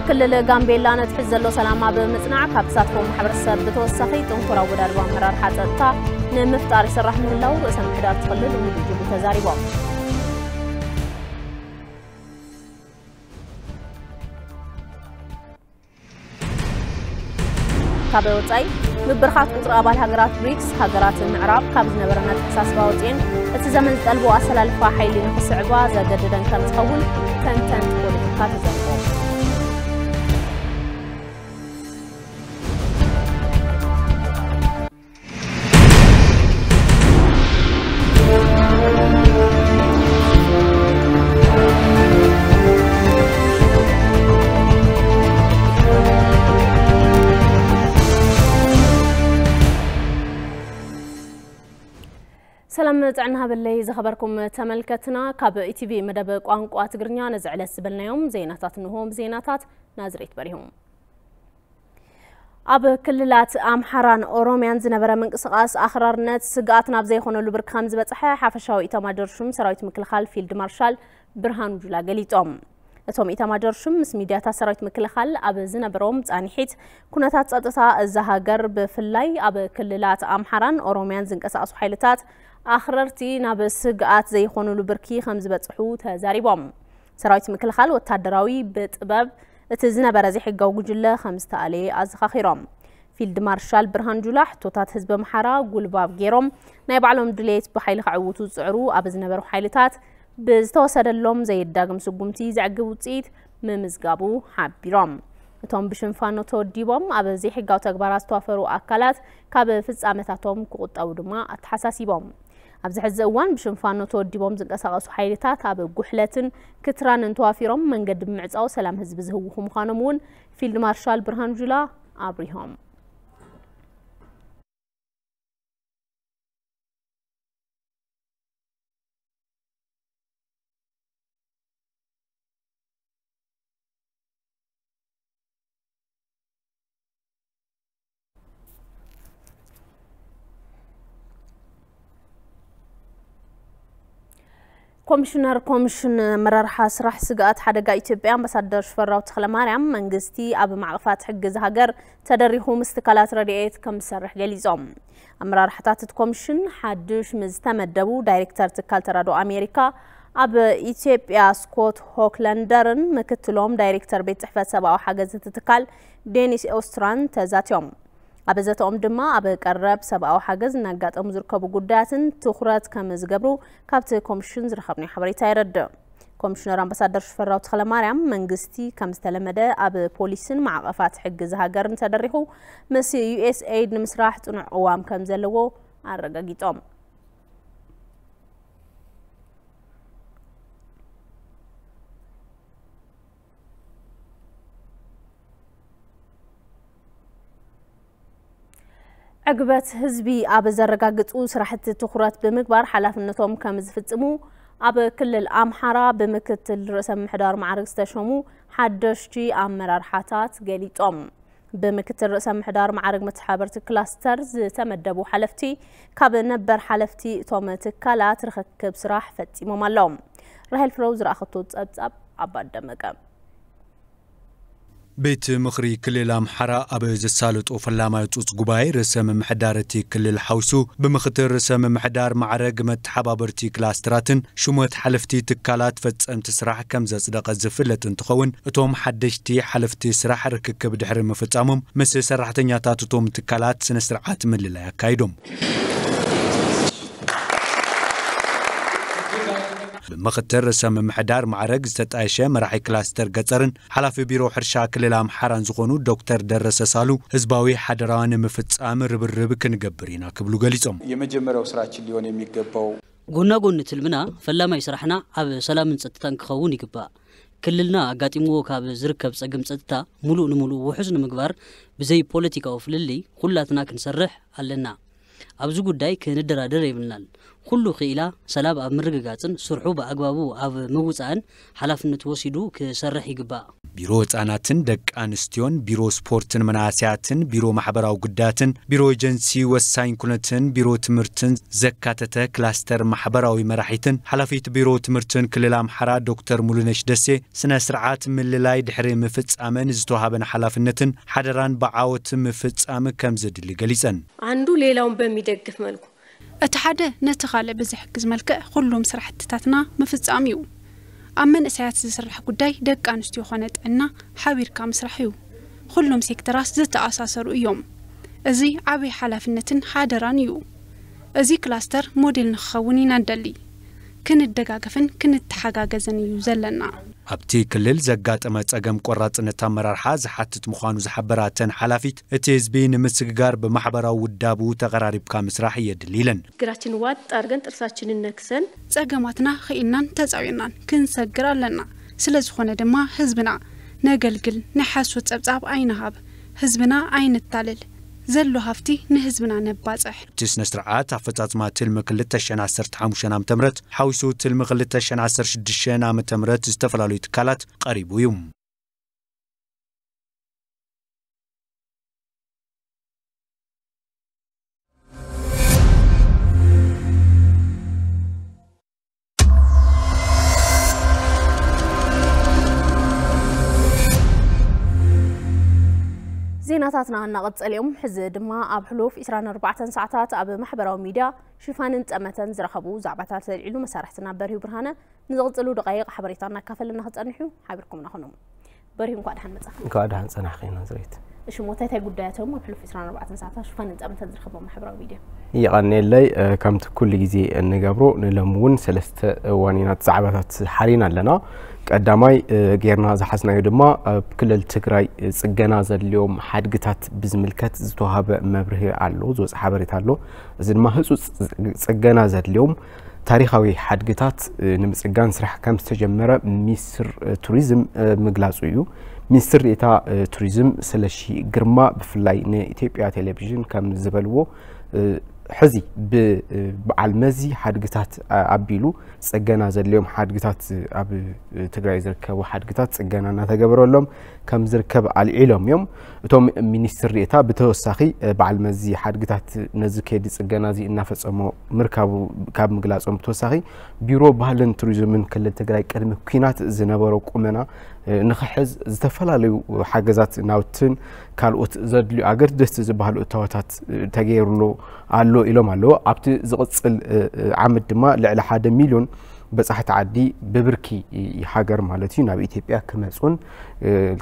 كلل غامبيلا نتحز زلو سلاما بمتنع كابسات فو محبر السر بتوسخي تنكرا ودار بامرار حتى تا نمفتاري سرح من الله واسم حدار تقلل ومدجيب تزاري بام كابوتاي مبرخات قطر أبال هاقرات بريكس هاقرات المعراب كابز نبرنا تحساس باوتين اتزامن تقلبو أسلال فاحي لنفس عبازة قددن كانت هول كانت تقول كاتزامن ጥዕና ብለይ ዝኸበርኩም ተመልከትና ካብ ኢቲቪ መደብ ቋንቋ ትግርኛ ነዚ ዕለት ዝበልናዮም ዜናታት ንሆም ዜናታት ናዝሬት በሪሆም ኣብ ክልላት ኣምሓራን ኦሮምያን ዝነበረ ምንቅስቓስ ኣኽራርነት ስግኣት ናብ ዘይኮነሉ ብርኪ ከም ዝበፅሐ ሓፈሻዊ ኢተማጆር ሹም ሰራዊት ምክልኻል ፊልድ ማርሻል ብርሃኑ ጁላ ገሊፆም እቶም ኢታማጆር ሹም ምስ ሚድያታት ሰራዊት ምክልኻል ኣብ ዝነበሮም ጻኒሒት ኩነታት ጸጥታ እዛ ሃገር ብፍላይ ኣብ ክልላት ኣምሓራን ኦሮምያን ዝንቀሳቐሱ ሓይልታት ኣኽረርቲ ናብ ስግኣት ዘይኮኑሉ ብርኪ ከም ዝበፅሑ ተዛሪቦም ሰራዊት ምክልኻል ወታደራዊ ብጥበብ እቲ ዝነበረ ዘይሕጋዊ ጉጅለ ከም ዝተኣለየ ኣዘኻኺሮም ፊልድ ማርሻል ብርሃን ጁላ ሕቶታት ህዝቢ ኣምሓራ ጉልባብ ገይሮም ናይ ባዕሎም ድሌት ብሓይሊ ክዕውቱ ዝፅዕሩ ኣብ ዝነበሩ ሓይልታት ብዝተወሰደሎም ዘይዳግም ስጉምቲ ዘዕግብ ውፅኢት ምምዝጋቡ ሓቢሮም እቶም ብሽንፋኖ ተወዲቦም ኣብ ዘይሕጋዊ ተግባራት ዝተዋፈሩ ኣካላት ካብ ፍጻመታቶም ክቁጠቡ ድማ ኣተሓሳሲቦም ابز حزوان بشنفان نتوديبوم زنقساقسو حيلتات اب غحلتن كتران انتوافيروم منقد بمعصاو سلام حزب زهوهم فيلد مارشال برهان جولا ابريهوم ኮሚሽነር ኮሚሽን መራርሓ ስራሕ ስግኣት ሓደጋ ኢትዮጵያ ኣምባሳደር ሽፈራው ተክለማርያም መንግስቲ ኣብ ማዕቕፋት ሕጊ ዝሃገር ተደሪኹ ምስ ትካላት ረድኤት ከም ዝሰርሕ ገሊፆም ኣመራርሓታት እቲ ኮሚሽን ሓድሽ ምስ ተመደቡ ዳይሬክተር ትካል ተራድኦ ኣሜሪካ ኣብ ኢትዮጵያ ስኮት ሆክለንደርን ምክትሎም ዳይሬክተር ቤት ፅሕፈት ሰብኣዊ ሓገዝ እቲ ትካል ዴኒስ ኦስትራን ተዛትዮም أبزت أم دما أب قرب سبعة حجز نجات أم زركب جدات تخرات كمز جبرو كابت كومشن زرخبني حبري تيرد كومشنر أمبسادر شفراو تخلا مريم منجستي كم استلمدا أب بوليسن مع قفات حجز هاجر تدريحو مسي يو اس ايد نمسراح تنع قوام كم زلوو أرجع جيتهم عقبت هزبي أب زرقاقتو سرحت تخرات بمكبر حلاف النتوم كمز فتسمو أب كل حرا بمكت رئيس محدار معرق استشمو حدشتي أمرار حاتات قليتهم بمكت رئيس محدار معرق متحابرة كلاسترز تمدبو حلفتي كاب نبر حلفتي توم تكالات رخك سراح فتي الفروز راح فروز رأخطو تسأب أب دمقام بيت مخري كلل أمحرا أبي زسالة أفلامة تؤس جباي رسم محدارتي كلل حوسو بمختر رسم محدار معرق متحبابرتي كلاستراتن شمت حلفتي تكالات فتس أم تسرح كم زصدق زفلة تخون توم حدشتي حلفتي سرح ركب دحر مفتامم مس سرحتنياتات توم تكالات سنسرعات من للا كايدوم ምክትል ርእሰ ምምሕዳር ማዕረግ ዝተጣየሸ መራሒ ክላስተር ገጠርን ሓላፊ ቢሮ ሕርሻ ክልል ኣምሓራን ዝኾኑ ዶክተር ደረሰ ሳሉ ህዝባዊ ሓደራዊ ንምፍጻም ርብርብ ክንገብር ኢና ክብሉ ገሊፆም የመጀመሪያው ስራችን ሊሆን የሚገባው ጎና ጎኒ ትልምና ፈላማይ ስራሕና ኣብ ሰላምን ፀጥታን ክኸውን ይግባእ ክልልና ኣጋጢምዎ ካብ ዝርከብ ጸገም ፀጥታ ሙሉእ ንምሉእ ውሑስ ንምግባር ብዘይ ፖለቲካዊ ፍልሊ ኩላትና ክንሰርሕ ኣለና ኣብዚ ጉዳይ ክንደራደር የብልናን ኩሉ ክኢላ ሰላብ ኣብ ምርግጋፅን ስርሑ ብኣግባቡ ኣብ ምውፃእን ሓላፍነት ወሲዱ ክሰርሕ ይግባእ ቢሮ ህፃናትን ደቂ ኣንስትዮን ቢሮ ስፖርትን መናእስያትን ቢሮ ማሕበራዊ ጉዳያትን ቢሮ ኤጀንሲ ወሳኝ ኩነትን ቢሮ ትምህርትን ዘካተተ ክላስተር ማሕበራዊ መራሒትን ሓላፊት ቢሮ ትምህርትን ክልል ኣምሓራ ዶክተር ሙሉነሽ ደሴ ስነ ስርዓት ምልላይ ድሕሪ ምፍፃመን ዝተዋሃበን ሓላፍነትን ሓደራን ብዓወት ምፍፃም ከም ዘድሊ ገሊፀን አንዱ ሌላውን በሚደግፍ መልኩ أتحدى نتغالى بزح حق زملك كله مسرح تتاتنا مفصاميو امن اسيات زسرح قداي دك انستيو خنت ان حابير كام سرحيو كله مسيكتراس زت اساسرو يوم ازي عبي حلفنتن حادرانيو ازي كلاستر موديل نخوني ندلي كن الدقاقفن كنت التحقاق زنيو زلنا ኣብቲ ክልል ዘጋጠመ ጸገም ቆራጽነት ኣመራርሓ ዝሓትት ምዃኑ ዝሓበራተን ሓላፊት እቲ ህዝቢ ንምስግጋር ብማሕበራዊ ውዳቡ ተቐራሪብካ ምስራሕ የድል ኢለን ግራችን ዋጥ ኣርገን ጥርሳችን ነክሰን ጸገማትና ኽኢናን ተጻዊናን ክንሰግር ኣለና ስለ ዝኾነ ድማ ህዝብና ነገልግል ናይ ሓሶት ጸብጻብ ኣይንሃብ ህዝብና ኣይንታልል زلو هفتي نهزمنا نباصح تسن سرعات افتاز ما تلم كل تشن 10 15 عام تمرت حوسو تلم كل تشن 10 6 عام تمرت استفلالو يتكالات قريب يوم كناتاتنا النقد اليوم حزد ما أب حلوف إسران أربعة ساعات أب محبرة وميدا شوفان انت أمتا زرخبو زعبتات العلو مسارحتنا بريو برهانة نزغط له دقائق حبريتانا كافل لنا هتأنحو حابركم نخنم بريو مقعد حان مزاق مقعد حان سنحقين نزريت شو موتاتي قداتهم أب حلوف إسران أربعة ساعات شوفان انت أمتا زرخبو محبرة وميدا يغني يعني اللي كامت كل جزي النقابرو نلمون سلست وانينات زعبتات حالينا لنا ቀዳማይ ጌርና ዝሓዝናዮ ድማ ኣብ ክልል ትግራይ ፅገና ዘድልዮም ሓድግታት ብዝምልከት ዝተዋሃበ መብርሂ ኣሎ ዝወፅ ሓበሬታ ኣሎ እዚ ድማ ህፁፅ ፅገና ዘድልዮም ታሪካዊ ሓድግታት ንምፅጋን ስራሕ ከም ዝተጀመረ ሚኒስትር ቱሪዝም ምግላፁ እዩ ሚኒስትር ዴታ ቱሪዝም ስለሺ ግርማ ብፍላይ ንኢትዮጵያ ቴሌቭዥን ከም ዝበልዎ ሕዚ ብበዓል መዚ ሓድግታት ኣቢሉ ፅገና ዘድልዮም ሓድግታት ኣብ ትግራይ ዝርከቡ ሓድግታት ፅገና እናተገበረሎም ከም ዝርከብ ኣልዒሎም እዮም እቶም ሚኒስትር ርኤታ ብተወሳኺ በዓል መዚ ሓድግታት ነዚ ከይዲ ፅገና እዚ እናፈፀሞ ምርካቡ ካብ ምግላፆም ብተወሳኺ ቢሮ ባህልን ቱሪዝምን ክልል ትግራይ ቅድሚ ኩናት ዝነበሮ ቁመና ንክሕዝ ዝተፈላለዩ ሓገዛት ናውትን ካልኦት ዘድልዩ ኣገር ዝበሃሉ እታወታት ተገይሩሉ ኣሎ ኢሎም ኣለዎ ኣብቲ ዝቕፅል ዓመት ድማ ልዕሊ ሓደ ሚሊዮን በፃሕቲ ዓዲ ብብርኪ ሃገር ማለት እዩ ናብ ኢትዮጵያ ክመፁን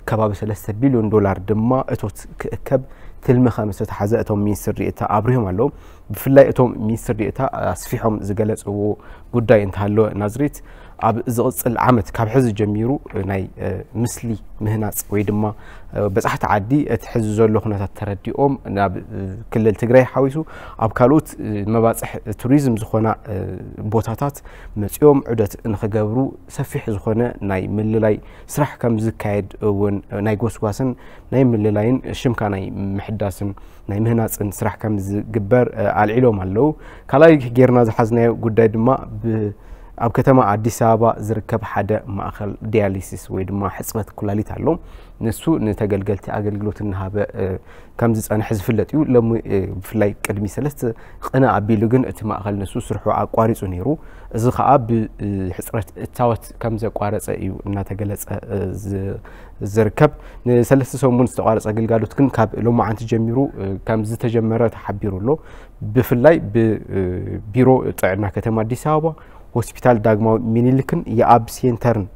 ከባቢ 3 ቢልዮን ዶላር ድማ እቶት ክእከብ ትልሚ ከም ዝተተሓዘ እቶም ሚኒስትር ርእታ ኣብርሆም ኣለዉ ብፍላይ እቶም ሚኒስትር ርእታ ኣስፊሖም ዝገለፅዎ ጉዳይ እንተሃለወ ናዝሬት اب زغل عمت كاب حز جميرو ناي مسلي مهناس ويدما بصحت عدي تحز زول لخنا تتردي اوم ناب كل التغراي حويسو اب كالوت مباصح توريزم زخنا بوتاتات مسيوم عدت نخغبرو سفيح زخنا ناي مللاي سرح كم زكايد ون ناي غوسواسن ناي مللاين شمكا ناي محداسن ناي مهناس ان سرح كم زكبر على العلوم اللو كلاي غيرنا زحزنا قداد ما أب كتما عدي سابا زركب حدا ماخل دياليسيس ويد ما حسبة كلالي تعلم نسو نتقل قلت أقل قلت إنها ب كم زيس أنا حزف اللي تقول لما في لايك كلمي سلست أنا أبي لجن أت ما نسو سرحوا عقاريس ونيرو زخ أب حسرة توت كم زي قارس أيو نتقل ز زركب سلست سو منست قارس أقل قالوا تكن كاب لما عن تجمرو كم زي تجمرات حبيرو له بفي لايك ببيرو تعلم كتما عدي سابا ሆስፒታል ዳግማዊ ሚኒልክን የአብ ሴንተርን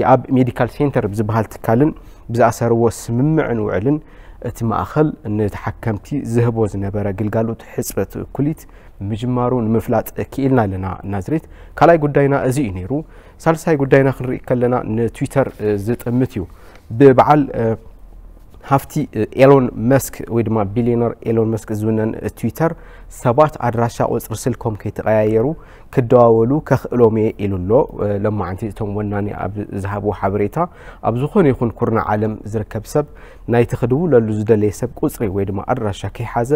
የአብ ሜዲካል ሴንተር ብዝበሃል ትካልን ብዝኣሰርዎ ስምምዕን ውዕልን እቲ ማእኸል ንተሓከምቲ ዝህቦ ዝነበረ ግልጋሎት ሕፅረት እኩሊት ምጅማሩ ንምፍላጥ ክኢልና ኣለና ናዝሬት ካልኣይ ጉዳይና እዚ እዩ ነይሩ ሳልሳይ ጉዳይና ክንርኢ ከለና ንትዊተር ዝጥምት እዩ ብበዓል ሀፍቲ ኤሎን መስክ ወይ ድማ ቢሊዮነር ኤሎን መስክ ዝውነን ትዊተር ሰባት ኣድራሻ ቁፅሪ ስልኮም ከይተቀያየሩ ክደዋወሉ ከኽእሎም እየ ኢሉ ኣሎ ሎማዓንቲ እቶም ወናኒ ኣብ ዝሃብዎ ሓበሬታ ኣብ ዝኾነ ይኹን ኩርና ዓለም ዝርከብ ሰብ ናይቲ ክድውለሉ ዝደለየ ሰብ ቁፅሪ ወይ ድማ ኣድራሻ ከይሓዘ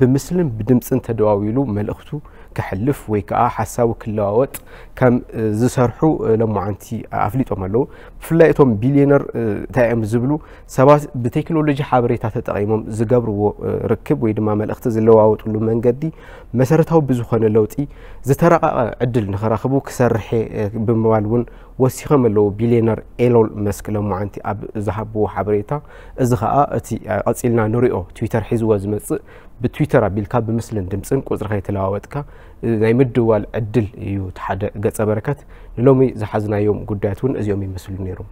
ብምስልን ብድምፅን ተደዋዊሉ መልእክቱ ክሕልፍ ወይ ከዓ ሓሳቡ ክለዋወጥ ከም ዝሰርሑ ለማዓንቲ ኣፍሊጦም ኣለዉ ብፍላይ እቶም ቢልዮነር እንታይ እዮም ዝብሉ ሰባት ብቴክኖሎጂ ሓበሬታ ተጠቂሞም ዝገብርዎ ርክብ ወይ ድማ መልእኽቲ ዝለዋወጥሉ መንገዲ መሰረታዊ ብዝኾነ ለውጢ ዝተረቐቐ ዕድል ንኽረኽቡ ክሰርሐ ብምባል እውን ወሲኾም ኣለዉ ቢልዮነር ኤሎን መስክ ለማዓንቲ ኣብ ዝሃብዎ ሓበሬታ እዚ ከዓ እቲ ቀፂልና ንሪኦ ትዊተር ሒዝዎ ዝመፅእ بتويتر بيلك بمثل دمسن قزر خي تلاواتك ناي مدوال عدل يوت تحد قصة بركات نلومي زحزنا يوم قداتون از يومي مثل نيروم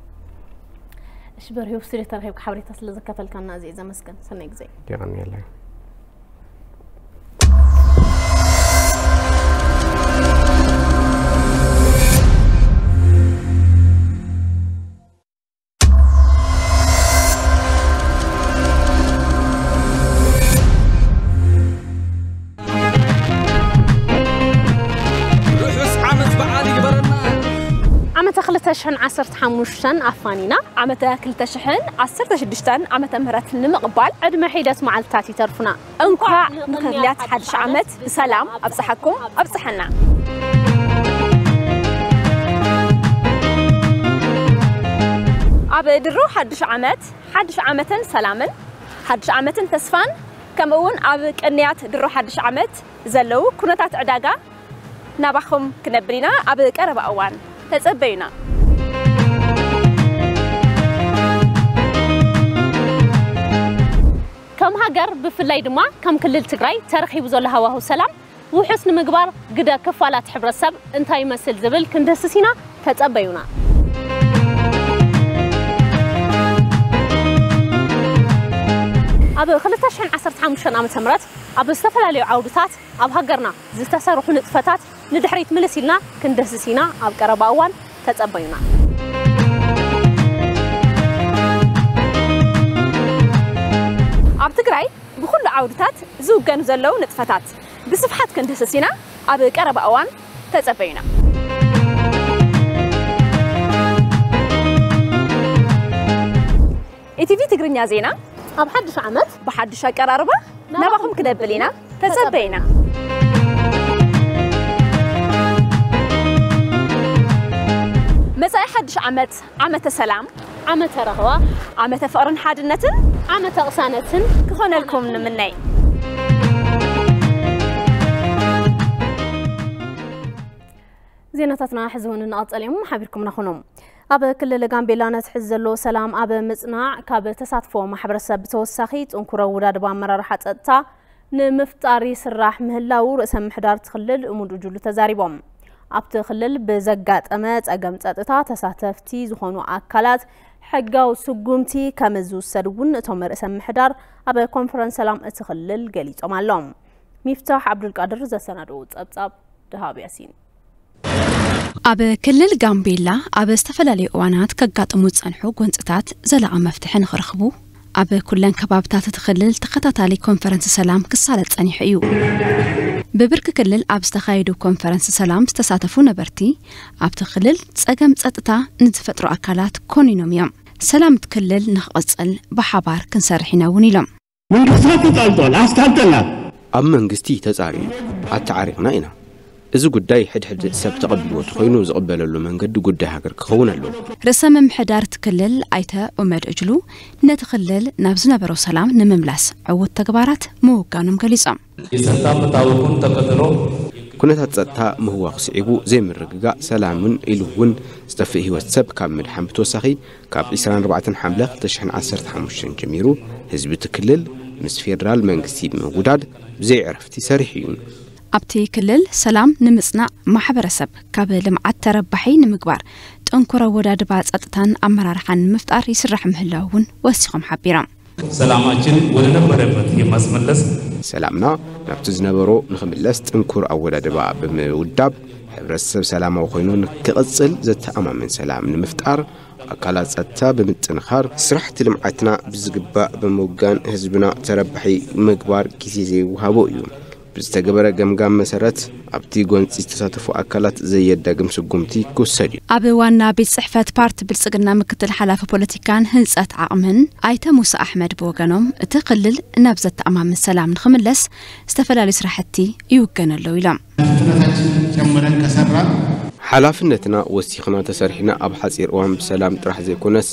شبر يوفسري ترهيب حوري تسلزكتل كان نازي إذا مسكن سنك زي جرامي الله تشحن عصر تحمشن عفانينا عمتا كل تشحن عصر تشدشتن عمتا مهرات المقبال عد ما محيدات التاتي ترفنا انقع مكرلات حدش عمت بسلام أبصحكم أبصحنا عبد درو حدش عمت حدش عمتا سلاما حدش عمتا تسفان كم اون أبي انيات درو حدش عمت زلو كنتات عداقة نبخم كنبرينا عبد كرب أوان تتبينا ከም ሃገር ብፍላይ ድማ ከም ክልል ትግራይ ተረኺቡ ዘሎ ሃዋህው ሰላም ውሑስ ንምግባር ግደ ክፋላት ሕብረተሰብ እንታይ ይመስል ዝብል ክንደስስ ኢና ተጸበዩና ኣብ 2015 ዓ ም ኣብ ዝተፈላለዩ ዓውድታት ኣብ ሃገርና ዝተሰርሑ ንጥፈታት ንድሕሪት ምልስ ኢልና ክንደስስ ኢና ኣብ ቀረባ እዋን ተጸበዩና أب تقرأي بخل عودتات زوج كانوا زلوا نتفتات بصفحات كنت هسسينا أب كرب أوان تتفينا إتيفي تقرن يا زينة أب حد شو عمت بحد شو كراربا نبغهم كده بلينا تتفينا مساء حدش عمت عمت السلام عمت رهوة عمت فقرن حادنتن عمت أقسانتن كخونا لكم نمني زيناتنا حزون النقاط اليوم حبيركم نخونهم أبا كل اللي قام بيلانا تحزلو سلام أبا مصنع كاب تساتفو محبر السبب توساخيت انكورا وراد بامرا رح تقطع نمفتاري سراح مهلاو رأسا محدار تخلل أمود وجولو تزاريبوم أبتخلل بزقات أمات أقام تقطع تساتفتي زخونو عاكالات حقاو سقومتي كامزو سرون تومر اسم حدار أبا كونفرنس سلام اتخلل قليت ومعلوم مفتاح عبدالقادر زا سنروت أبتاب دهاب ياسين أبا كلل قامبيلا أبا استفلالي اوانات كقات اموز انحو قونتات زلاء مفتحن خرخبو أبا كلن كباب تاتتخلل تقطة لي كونفرنس سلام كسالت انحيو موسيقى ብብርኪ ክልል ኣብ ዝተኻየዱ ኮንፈረንስ ሰላም ዝተሳተፉ ነበርቲ ኣብቲ ክልል ጸገም ጸጥታ ንዝፈጥሩ ኣካላት ኮኒኖም እዮም ሰላም እቲ ክልል ንኽቕጽል ብሓባር ክንሰርሕ ኢና እውን ኢሎም መንግስታት ይጠልጦል ኣስታልጠልና ኣብ መንግስቲ ተጻሪዩ ኣተዓሪቕና ኢና እዚ ጉዳይ ሕድሕድ ሰብ ተቐቢልዎት ኮይኑ ዝቕበለሉ መንገዲ ጉዳይ ሃገር ክኸውን ኣለዎ ርእሰ ምምሕዳር እቲ ክልል ኣይተ ኡመድ እጅሉ ነቲ ክልል ናብ ዝነበሮ ሰላም ንምምላስ ዕውት ተግባራት ምውጋኖም ገሊፆም የፀጥታ ምታወቁን ተከትሎ ኩነታት ፀጥታ ምህዋ ክስዒቡ ዘይምርግጋእ ሰላምን ኢሉ እውን ዝጠፍእ ሂወት ሰብ ካብ ምድሓን ብተወሳኺ ካብ 24 ሓምለ 215 ጀሚሩ ህዝቢ እቲ ክልል ምስ ፌደራል መንግስቲ ብምውዳድ ብዘይ ዕረፍቲ ሰሪሕ እዩ ኣብቲ ክልል ሰላም ንምፅናዕ ማሕበረሰብ ካብ ልምዓት ተረባሒ ንምግባር ጥንኩረ ወዳድባ ፀጥታን ኣመራርሓን ንምፍጣር ይስራሕ ምህላው እውን ወሲኾም ሓቢሮም ሰላማችን ወደ ነበረበት የማስመለስ ሰላምና ናብቲ ዝነበሮ ንክምለስ ጥንኩር ኣወዳድባ ብምውዳብ ሕብረተሰብ ሰላማዊ ኮይኑ ክቕፅል ዘተኣማምን ሰላም ንምፍጣር ኣካላት ፀጥታ ብምጥንኻር ስራሕቲ ልምዓትና ብዝግባእ ብምውጋን ህዝብና ተረባሒ ምግባር ግዜ ዘይወሃቦ እዩ ብዝተገበረ ገምጋም መሰረት ኣብቲ ጎንፂ ዝተሳተፉ ኣካላት ዘየዳግም ስጉምቲ ክውሰድ እዩ ኣብ ዋና ቤት ፅሕፈት ፓርቲ ብልፅግና ምክትል ሓላፊ ፖለቲካን ህንፀት ዓቕምን ኣይተ ሙሳ ኣሕመድ ብወገኖም እቲ ክልል ናብ ዘተኣማምን ሰላም ንክምለስ ዝተፈላለዩ ስራሕቲ ይውገን ኣለዉ ኢሎም ፍጥነታችን ጨምረን ከሰራ ሓላፍነትና ወሲኽና ተሰሪሕና ኣብ ሓፂር እዋን ብሰላም ጥራሕ ዘይኮነስ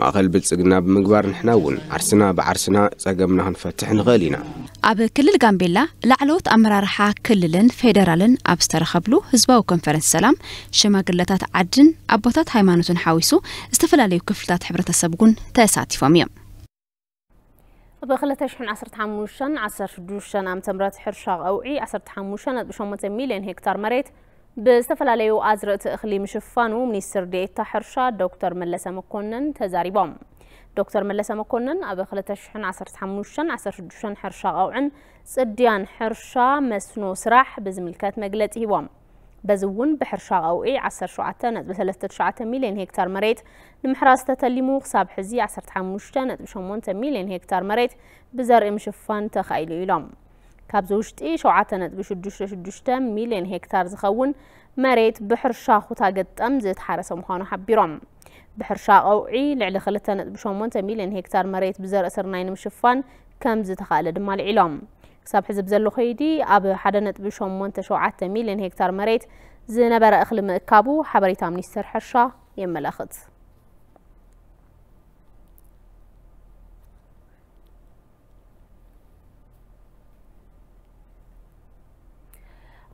ماقل بالزقنا بمقبار نحناون عرسنا بعرسنا زقمنا هنفتح نغالينا أب كل القنبلة لعلوت أمرارحا كللن فيدرالن أبستر خبلو هزباو كونفرنس سلام شما قلتات عجن أبوتات هايمانوتن حاويسو استفلا ليو كفلتات حبرة السبقون تاساتي فاميام بخلت شحن عصر تحموشن عصر شدوشن أم تمرات حرشاق أوعي عصر تحموشن أدوشن متن هكتار مريت بسفل عليو أزرق إخلي مشفان من السردية تحرشا دكتور ملسا مكونن تزاري بوم دكتور ملسا مكونن أبي خلتشحن عصر تحموشن عصر شدوشن حرشا غوعن سديان حرشا مسنو سراح بزملكات مقلتي بوم بزون بحرشا غوعي عصر شعاتة نزب ثلاثة شعاتة ميلين هكتار مريت نمحراس تتليمو خصاب حزي عصر تحموشن نزب شمون تميلين هكتار مريت بزرق مشفان تخيلو يلوم كاب زوجتي شعاتنات بشدوشة شدوشتا ميلين هكتار زخون مريت بحرشا خوتا قدام زيت حرس مخانو حبيرام بحرشا قوعي لعلي خلتنات بشومون ميلين هكتار مريت بزر أسر ناين مشفان كم زيت خالد مال علام ساب حزب زلو خيدي أب حدنات بشومون تشعات ميلين هكتار مريت زينبرا أخل مأكابو حبري تامني سر حرشا يملخط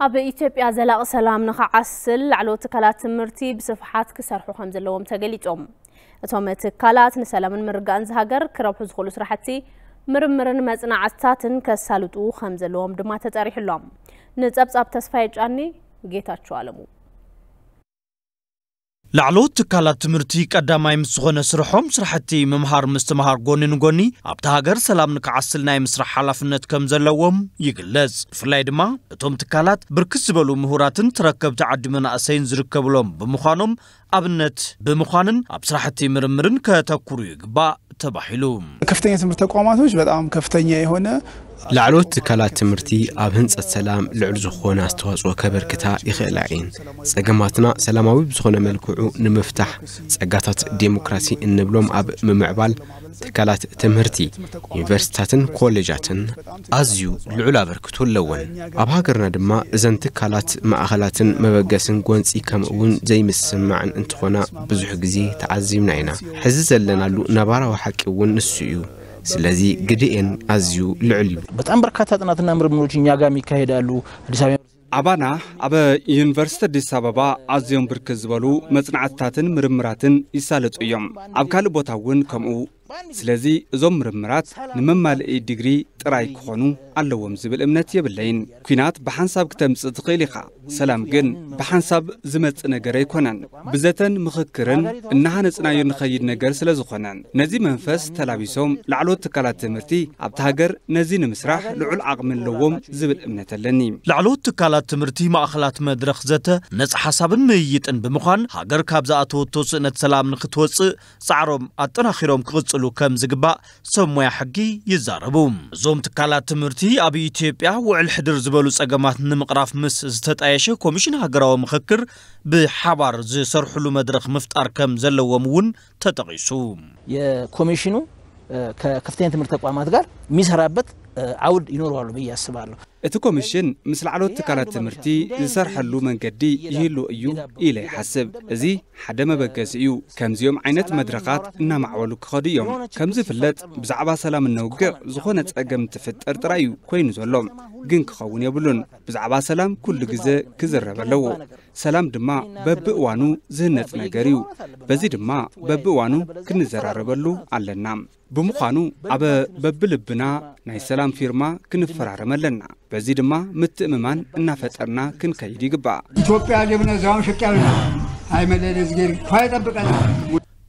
ኣብ ኢትዮጵያ ዘላቕ ሰላም ንኽዓስል ላዕለዎት ትካላት ትምህርቲ ብስፍሓት ክሰርሑ ከም ዘለዎም ተገሊፆም እቶም ትካላት ንሰላምን ምርጋእን ዝሃገር ክረብሑ ዝኽእሉ ስራሕቲ ምርምርን መፅናዕትታትን ከሳልጡ ከም ዘለዎም ድማ ተፀሪሕሎም ንፀብጻብ ተስፋይ ጫኒ ጌታቸው ኣለሙ ላዕሎት ትካላት ትምህርቲ ቀዳማይ ምስ ዝኾነ ስርሖም ስራሕቲ ምምሃር ምስትምሃር ጎኒ ንጎኒ ኣብቲ ሃገር ሰላም ንክዓስል ናይ ምስራሕ ሓላፍነት ከም ዘለዎም ይግለጽ ብፍላይ ድማ እቶም ትካላት ብርክት ዝበሉ ምሁራትን ተረከብቲ ዓዲ መናእሰይን ዝርከብሎም ብምዃኖም ኣብነት ብምዃንን ኣብ ስራሕቲ ምርምርን ከተኩሩ ይግባእ ተባሂሉ ከፍተኛ ትምህርት ተቋማቶች በጣም ከፍተኛ የሆነ ላዕሎት ትካላት ትምህርቲ ኣብ ህንፀት ሰላም ልዕል ዝኾነ ኣስተዋፅኦ ከበርክታ ይኽእላ እየን ፀገማትና ሰላማዊ ብዝኾነ መልክዑ ንምፍታሕ ፀጋታት ዴሞክራሲ እንብሎም ኣብ ምምዕባል ትካላት ትምህርቲ ዩኒቨርሲታትን ኮሌጃትን ኣዝዩ ልዑል ኣበርክቶ ኣለወን ኣብ ሃገርና ድማ እዘን ትካላት ማእኸላትን መበገስን ጎንፂ ከምኡውን ዘይምስማዕን እንትኾና ብዙሕ ግዜ ተዓዚብና ኢና ሕዚ ዘለናሉ ነባራዊ ሓቂ እውን ንሱ እዩ ስለዚ ግድኤን ኣዝዩ ልዕል እዩ በጣም በርካታ ጥናትና ምርምሮች እኛ ጋም ይካሄዳሉ አዲስ አበባ ኣባና ኣብ ዩኒቨርሲቲ ኣዲስ ኣበባ ኣዝዮም ብርክት ዝበሉ መፅናዕትታትን ምርምራትን ይሳለጡ እዮም ኣብ ካልእ ቦታ እውን ከምኡ ስለዚ እዞም ምርምራት ንመማልኢ ዲግሪ ጥራይ ክኾኑ ኣለዎም ዝብል እምነት የብለይን ኩናት ብሓንሳብ ክተምፅእ ትኽእል ኢኻ ሰላም ግን ብሓንሳብ ዝመፅእ ነገር ኣይኮነን ብዘተን ምኽክርን እናሃነፅናዮ ንኸይድ ነገር ስለ ዝኾነን ነዚ መንፈስ ተላቢሶም ላዕሎት ትካላት ትምህርቲ ኣብቲ ሃገር ነዚ ንምስራሕ ልዑል ዓቕሚ ኣለዎም ዝብል እምነት ኣለኒ ላዕሎት ትካላት ትምህርቲ ማእኸላት መድረኽ ዘተ ነፃ ሓሳብን ምይይጥን ብምዃን ሃገር ካብ ዝኣተወቶ ስእነት ሰላም ንክትወፅእ ፃዕሮም ኣጠናኺሮም ክቕፅሉ ክኽእሉ ከም ዝግባእ ሰብ ሞያ ሕጊ ይዛረቡ እዞም ትካላት ትምህርቲ ኣብ ኢትዮጵያ ውዕል ሕድር ዝበሉ ጸገማት ንምቕራፍ ምስ ዝተጣየሸ ኮሚሽን ሃገራዊ ምክክር ብሓባር ዝሰርሕሉ መድረኽ ምፍጣር ከም ዘለዎም እውን ተጠቒሱ የኮሚሽኑ ከከፍተኛ ትምህርት ተቋማት ጋር የሚሰራበት ኣውድ ይኖርዋሉ ብዬ ኣስባለሁ እቲ ኮሚሽን ምስ ላዕሎት ትካላት ትምህርቲ ዝሰርሐሉ መንገዲ ይህሉ እዩ ኢለ ይሓስብ እዚ ሓደ መበገሲ እዩ ከምዚኦም ዓይነት መድረኻት እናማዕበሉ ክኸዱ እዮም ከም ዝፍለጥ ብዛዕባ ሰላም እነውግዕ ዝኾነ ጸገም ትፍጠር ጥራይ እዩ ኮይኑ ዘሎም ግን ክኸውን የብሉን ብዛዕባ ሰላም ኩሉ ግዜ ክዝረብ ኣለዎ ሰላም ድማ በብእዋኑ ዝህነፅ ነገር እዩ በዚ ድማ በብእዋኑ ክንዘራረበሉ ኣለና بمقانو عبا ببلبنا ناي سلام فيرما كنفرارما لنا بزيد ما متئممان انا فترنا كن كايدي قبا اتوبيا جبنا زوام شكاونا هاي مدين ازجير فايدا بقنا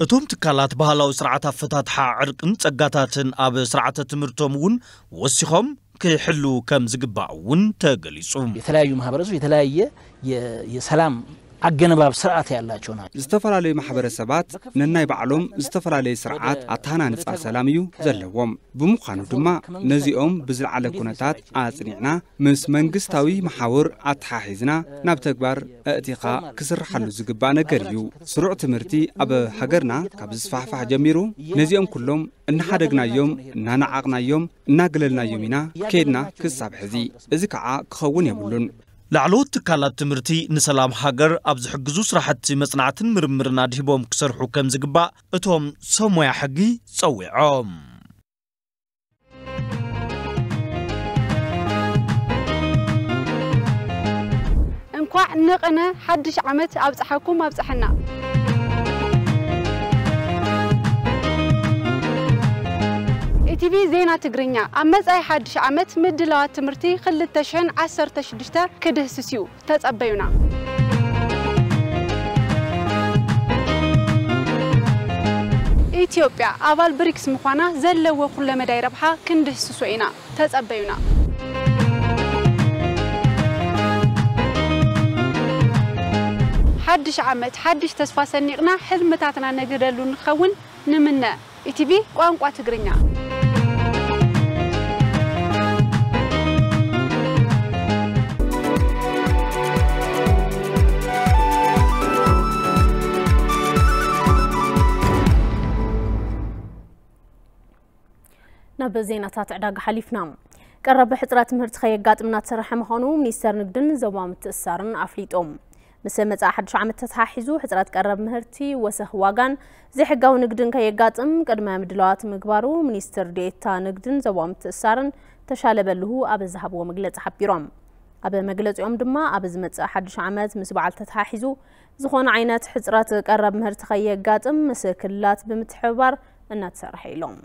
اتوم تكالات بهالاو سرعة فتاتحا عرقن تقاتاتن اب سرعة تمرتومون وسيخوم كي حلو كم زقبا ون تقليصوم يتلايو مهابرزو يتلايو يسلام ኣገነባብ ስርዓት ያላቸው ናቸው ዝተፈላለዩ ማሕበረሰባት ነናይ ባዕሎም ዝተፈላለየ ስርዓት ኣተሃናንፃ ሰላም እዩ ዘለዎም ብምዃኑ ድማ ነዚኦም ብዝለዓለ ኩነታት ኣፅኒዕና ምስ መንግስታዊ መሓውር ኣተሓሒዝና ናብ ተግባር ኣእቲኻ ክስርሓሉ ዝግባእ ነገር እዩ ስሩዕ ትምህርቲ ኣብ ሃገርና ካብ ዝስፋሕፋሕ ጀሚሩ ነዚኦም ኩሎም እናሓደግናዮም እናነዓቕናዮም እናገለልናዮም ኢና ከይድና ክሳብ ሕዚ እዚ ከዓ ክኸውን የብሉን ላዕለዎት ትካላት ትምህርቲ ንሰላም ሃገር ኣብ ዝሕግዙ ስራሕቲ መጽናዕትን ምርምርን ኣድሂቦም ክሰርሑ ከም ዝግባእ እቶም ሰብ ሞያ ሕጊ ጸዊዖም እንኳዕ ንቕነ ሓድሽ ዓመት ኣብፅሓኩም ኣብፅሐና ኢቲቪ ዜና ትግርኛ ኣብ መጻኢ ሓድሽ ዓመት ምድላዋት ትምህርቲ 216 ክድህስስ እዩ ተጸበዩና ኢትዮጵያ ኣባል ብሪክስ ምዃና ዘለዎ ኩሎ መዳይ ረብሓ ክንድህስሶ ኢና ተጸበዩና ሓድሽ ዓመት ሓድሽ ተስፋ ሰኒቕና ሕልምታትና ነግደሉ ንኸውን ንምነ ኢቲቪ ቋንቋ ትግርኛ ናብ ዜናታት ዕዳጋ ሓሊፍና ቀረበ ሕፅረት ምህርቲ ከየጋጥምና ተሰርሐ ምዃኑ ሚኒስተር ንግድን ዞባ ምትእስሳርን ኣፍሊጦም ምስ መፃ ሓዱሽ ዓመት ተተሓሒዙ ሕፅረት ቀረብ ምህርቲ ወሰኽ ዋጋን ዘይሕጋዊ ንግድን ከየጋጥም ቅድመ ምድለዋት ምግባሩ ሚኒስትር ዴኤታ ንግድን ዞባ ምትእስሳርን ተሻለ በልሁ ኣብ ዝሃብዎ መግለፂ ሓቢሮም ኣብ መግለፂኦም ድማ ኣብ ዝመፅእ ሓዱሽ ዓመት ምስ በዓል ተተሓሒዙ ዝኾነ ዓይነት ሕፅረት ቀረብ ምህርቲ ከየጋጥም ምስ ክልላት ብምትሕብባር እናተሰርሐ ኢሎም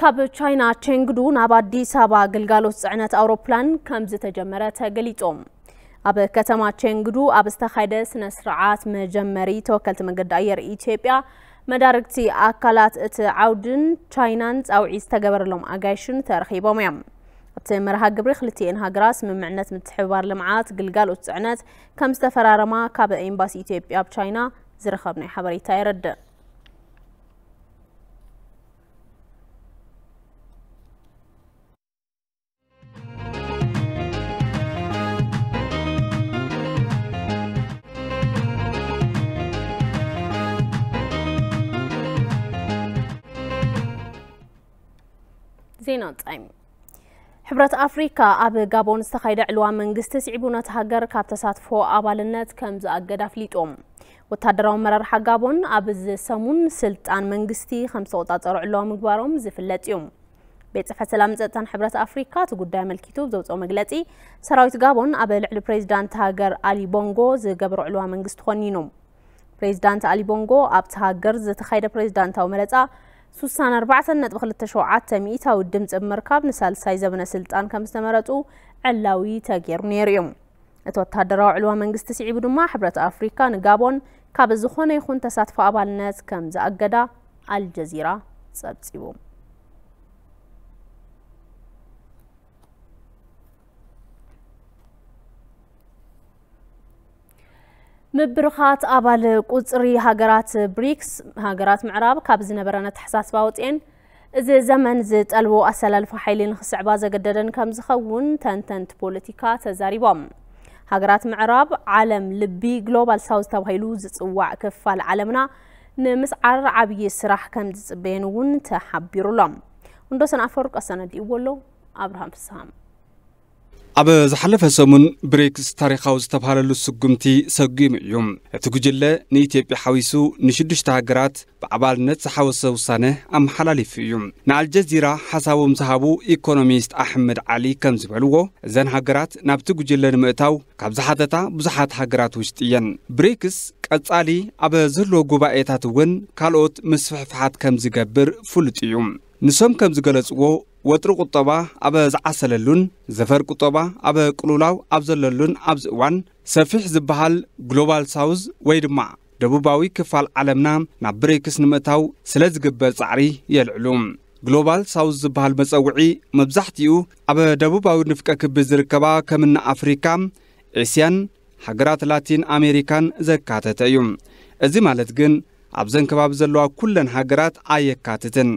ካብ ቻይና ቸንግዱ ናብ ኣዲስ ኣበባ ግልጋሎት ፅዕነት ኣውሮፕላን ከም ዝተጀመረ ተገሊፆም ኣብ ከተማ ቸንግዱ ኣብ ዝተኻየደ ስነ ስርዓት መጀመሪ ተወከልቲ መንገዲ ኣየር ኢትዮጵያ መዳርግቲ ኣካላት እቲ ዓውድን ቻይናን ፃውዒ ዝተገበረሎም ኣጋይሽን ተረኺቦም እዮም ኣብቲ መርሃ ግብሪ ክልቲኤን ሃገራት ስምምዕነት ምትሕብባር ልምዓት ግልጋሎት ፅዕነት ከም ዝተፈራረማ ካብ ኤምባሲ ኢትዮጵያ ኣብ ቻይና ናይ ሓበሬታ የረድእ ዜና ጣይም ሕብረት ኣፍሪካ ኣብ ጋቦን ዝተኻይደ ዕልዋ መንግስቲ ስዒቡ ነቲ ሃገር ካብ ተሳትፎ ኣባልነት ከም ዝኣገድ ኣፍሊጦም ወታደራዊ መራርሓ ጋቦን ኣብ ዝሰሙን ስልጣን መንግስቲ ከም ዝተቆፃፀሩ ዕልዋ ምግባሮም ዝፍለጥ እዩ ቤት ፅሕፈት ሰላም ፀጥታን ሕብረት ኣፍሪካ እቲ ጉዳይ ኣመልኪቱ ዘውፅኦ መግለፂ ሰራዊት ጋቦን ኣብ ልዕሊ ፕሬዚዳንት ሃገር ኣሊ ቦንጎ ዝገብሮ ዕልዋ መንግስቲ ኮኒኖም ፕሬዚዳንት ኣሊ ቦንጎ ኣብቲ ሃገር ዝተኻይደ ፕሬዚዳንታዊ መረፃ سوسان أربعة بخل للتشوعات تميتا ودمت مركب نسال سايزة من السلطان كم استمرتوا علاوي تغير نيريم እተወታደራዊ ዕልዋ መንግስቲ ስዒቡ ድማ ሕብረት ኣፍሪካ ንጋቦን ካብ ዝኾነ ይኹን ተሳትፎ ኣባልነት ከም ዝኣገዳ الجزيرة ጸብጺቡ ምብርኻት ኣባል ቁፅሪ ሃገራት ብሪክስ ሃገራት ምዕራብ ካብ ዝነበረ ነተሓሳስባ ወፂአን እዚ ዘመን ዝጠልቦ ኣሰላልፎ ሓይሊ ንክስዕባ ዘገደደን ከም ዝኸውን ተንተንቲ ፖለቲካ ተዛሪቦም ሃገራት ምዕራብ ዓለም ልቢ ግሎባል ሳውዝ ተባሂሉ ዝፅዋዕ ክፋል ዓለምና ንምስዓር ዓብዪ ስራሕ ከም ዝፅበየን እውን ተሓቢሩሎም ወንዶሰን ኣፈወርቅ ኣሰነዲእዎ ኣሎ ኣብርሃም ፍስሃም ኣብ ዝሓለፈ ሰሙን ብሬክስ ታሪኻዊ ዝተብሃለሉ ስጉምቲ ሰጒሙ እዩ እቲ ጉጅለ ንኢትዮጵያ ሓዊሱ ንሽዱሽተ ሃገራት ብዓባልነት ዝሓወሰ ውሳነ ኣመሓላሊፉ እዩ ንኣልጀዚራ ሓሳቦም ዝሃቡ ኢኮኖሚስት ኣሕመድ ዓሊ ከም ዝበልዎ እዘን ሃገራት ናብቲ ጉጅለ ንምእታው ካብ ዝሓተታ ብዙሓት ሃገራት ውሽጢ እየን ብሬክስ ቀጻሊ ኣብ ዝህልዎ ጉባኤታት እውን ካልኦት ምስፍሕፍሓት ከም ዝገብር ፍሉጥ እዩ ንሶም ከም ዝገለጽዎ ወጥሪ ቁጠባ ኣብ ዝዓሰለሉን ዘፈር ቁጠባ ኣብ ቅሉላው ኣብ ዘለሉን ኣብዚ እዋን ሰፊሕ ዝበሃል ግሎባል ሳውዝ ወይ ድማ ደቡባዊ ክፋል ዓለምና ናብ ብሬክስ ንምእታው ስለ ዝግበር ጻዕሪ የልዕሉ ግሎባል ሳውዝ ዝበሃል መፀውዒ መብዛሕትኡ ኣብ ደቡባዊ ንፍቀ ክቢ ዝርከባ ከምና ኣፍሪካ እስያን ሃገራት ላቲን ኣሜሪካን ዘካተተ እዩ እዚ ማለት ግን ኣብዘን ከባቢ ዘለዋ ኩለን ሃገራት ኣየካትትን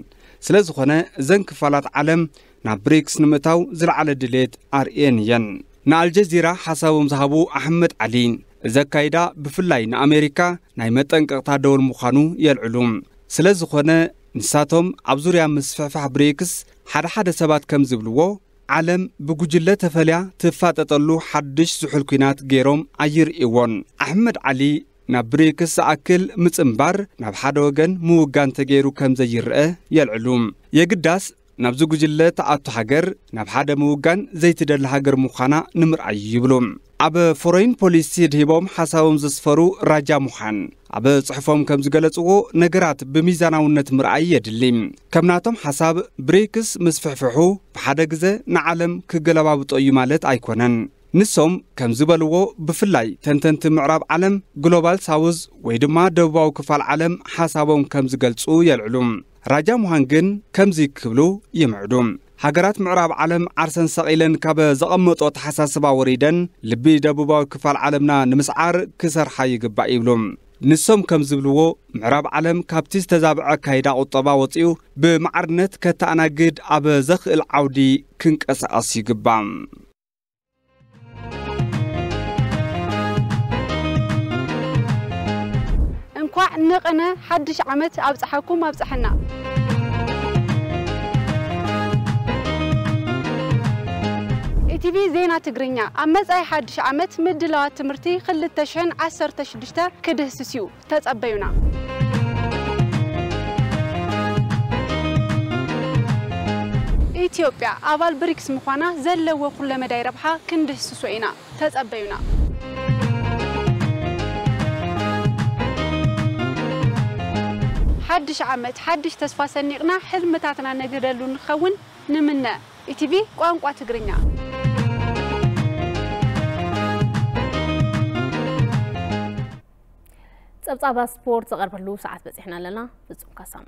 ስለ ዝኾነ እዘን ክፋላት ዓለም ናብ ብሪክስ ንምእታው ዝለዓለ ድሌት ኣርእየን እየን ንኣልጀዚራ ሓሳቦም ዝሃቡ ኣሕመድ ዓሊ እዚ ኣካይዳ ብፍላይ ንኣሜሪካ ናይ መጠንቀቕታ ደወል ምዃኑ የልዕሉ ስለ ዝኾነ ንሳቶም ኣብ ዙርያ ምስፍሕፋሕ ብሪክስ ሓደ ሓደ ሰባት ከም ዝብልዎ ዓለም ብጉጅለ ተፈልያ ትፋጠጠሉ ሓድሽ ዝሑል ኩናት ገይሮም ኣይርእይዎን ኣሕመድ ዓሊ ናብ ብሪክ ዝኣክል ምጽምባር ናብ ሓደ ወገን ምውጋን ተገይሩ ከም ዘይርአ የልዕሉ የግዳስ ናብዚ ጉጅለ ተኣቱ ሃገር ናብ ሓደ ምውጋን ዘይትደሊ ሃገር ምዃና ንምርኣይ ይብሉ ኣብ ፎረይን ፖሊሲ ድሂቦም ሓሳቦም ዘስፈሩ ራጃ ሙኻን ኣብ ጽሑፎም ከም ዝገለጽዎ ነገራት ብሚዛናውነት ምርኣይ የድሊ ከም ናቶም ሓሳብ ብሪክስ ምስ ፍሕፍሑ ብሓደ ግዜ ንዓለም ክገለባብጦ እዩ ማለት ኣይኮነን ንሶም ከም ዝበልዎ ብፍላይ ተንተንቲ ምዕራብ ዓለም ግሎባል ሳውዝ ወይ ድማ ደቡባዊ ክፋል ዓለም ሓሳቦም ከም ዝገልጹ የልዕሉ ራጃ ሙሃን ግን ከምዚ ክብሉ ይምዕዱ ሃገራት ምዕራብ ዓለም ዓርሰን ሰቒለን ካብ ዘቐመጦ ተሓሳስባ ወሪደን ልቢ ደቡባዊ ክፋል ዓለምና ንምስዓር ክሰርሓ ይግባእ ይብሉ ንሶም ከም ዝብልዎ ምዕራብ ዓለም ካብቲ ዝተዛብዐ ካይዳ ቁጠባ ወፂኡ ብመዓርነት ከተኣናግድ ኣብ ዘኽእል ዓውዲ ክንቀሳቐስ ይግባእ እንኳዕ ንቕነ ሓድሽ ዓመት ኣብፅሓኩም ኣብፅሐና ኢቲቪ ዜና ትግርኛ ኣብ መጻኢ ሓድሽ ዓመት ምድላዋት ትምህርቲ 216 ክድህስስ እዩ ተጸበዩና ኢትዮጵያ ኣባል ብሪክስ ምዃና ዘለዎ ኩለ መዳይ ረብሓ ክንድህስሶ ኢና ተጸበዩና حدش عمت حدش تسفى سنقنا حلمتاتنا له نخون نمنا ኢቲቪ ቋንቋ ትግርኛ سبورت ስፖርት ዘቐርበሉ ሰዓት በፂሕና لنا ፍጹም ካሳሙ